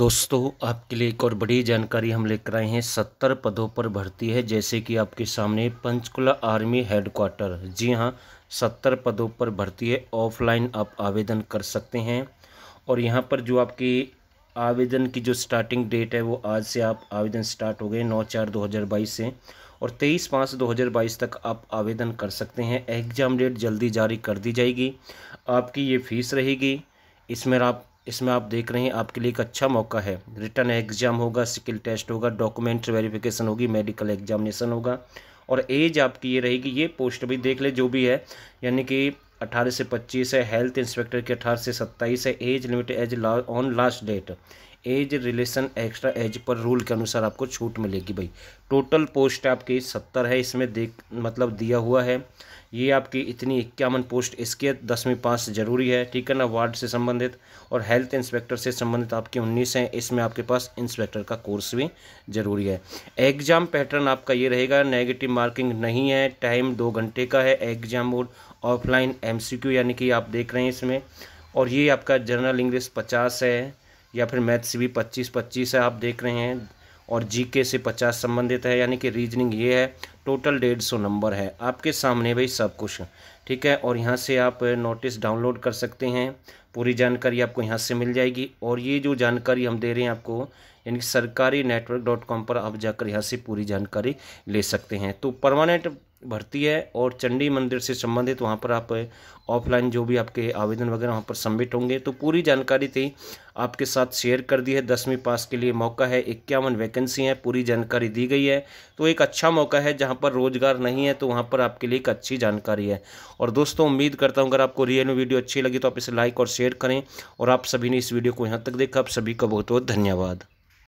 दोस्तों आपके लिए एक और बड़ी जानकारी हम लेकर आए हैं सत्तर पदों पर भर्ती है जैसे कि आपके सामने पंचकुला आर्मी हेडक्वार्टर जी हाँ सत्तर पदों पर भर्ती है ऑफलाइन आप आवेदन कर सकते हैं और यहाँ पर जो आपकी आवेदन की जो स्टार्टिंग डेट है वो आज से आप आवेदन स्टार्ट हो गए नौ चार दो हज़ार बाईस से और तेईस पाँच दो हज़ार बाईस तक आप आवेदन कर सकते हैं एग्ज़ाम डेट जल्दी जारी कर दी जाएगी आपकी ये फ़ीस रहेगी इसमें आप इसमें आप देख रहे हैं आपके लिए एक अच्छा मौका है रिटर्न एग्ज़ाम होगा स्किल टेस्ट होगा डॉक्यूमेंट वेरिफिकेशन होगी मेडिकल एग्जामिनेशन होगा और एज आपकी ये रहेगी ये पोस्ट भी देख ले जो भी है यानी कि अट्ठारह से पच्चीस है हेल्थ इंस्पेक्टर की 18 से सत्ताईस है एज लिमिट एज ला on last date age relaxation extra age पर रूल के अनुसार आपको छूट मिलेगी भाई टोटल पोस्ट आपकी सत्तर है इसमें देख मतलब दिया हुआ है ये आपकी इतनी इक्यावन पोस्ट इसके दसवीं पास जरूरी है ठीक है ना वार्ड से संबंधित और हेल्थ इंस्पेक्टर से संबंधित आपके उन्नीस हैं इसमें आपके पास इंस्पेक्टर का कोर्स भी जरूरी है एग्जाम पैटर्न आपका ये रहेगा नेगेटिव मार्किंग नहीं है टाइम दो घंटे का है एग्जाम मोड ऑफलाइन एम यानी कि आप देख रहे हैं इसमें और ये आपका जर्नल इंग्लिश पचास है या फिर मैथ से भी पच्चीस पच्चीस है आप देख रहे हैं और जीके से पचास संबंधित है यानी कि रीजनिंग ये है टोटल डेढ़ सौ नंबर है आपके सामने भाई सब कुछ ठीक है और यहाँ से आप नोटिस डाउनलोड कर सकते हैं पूरी जानकारी आपको यहाँ से मिल जाएगी और ये जो जानकारी हम दे रहे हैं आपको यानी कि सरकारी नेटवर्क डॉट कॉम पर आप जाकर यहाँ से पूरी जानकारी ले सकते हैं तो परमानेंट भर्ती है और चंडी मंदिर से संबंधित वहाँ पर आप ऑफलाइन जो भी आपके आवेदन वगैरह वहाँ पर सबमिट होंगे तो पूरी जानकारी थी आपके साथ शेयर कर दी है दसवीं पास के लिए मौका है इक्यावन वैकेंसी हैं पूरी जानकारी दी गई है तो एक अच्छा मौका है जहाँ पर रोज़गार नहीं है तो वहाँ पर आपके लिए एक अच्छी जानकारी है और दोस्तों उम्मीद करता हूँ अगर आपको रियल वीडियो अच्छी लगी तो आप इसे लाइक और शेयर करें और आप सभी ने इस वीडियो को यहाँ तक देखा आप सभी का बहुत बहुत धन्यवाद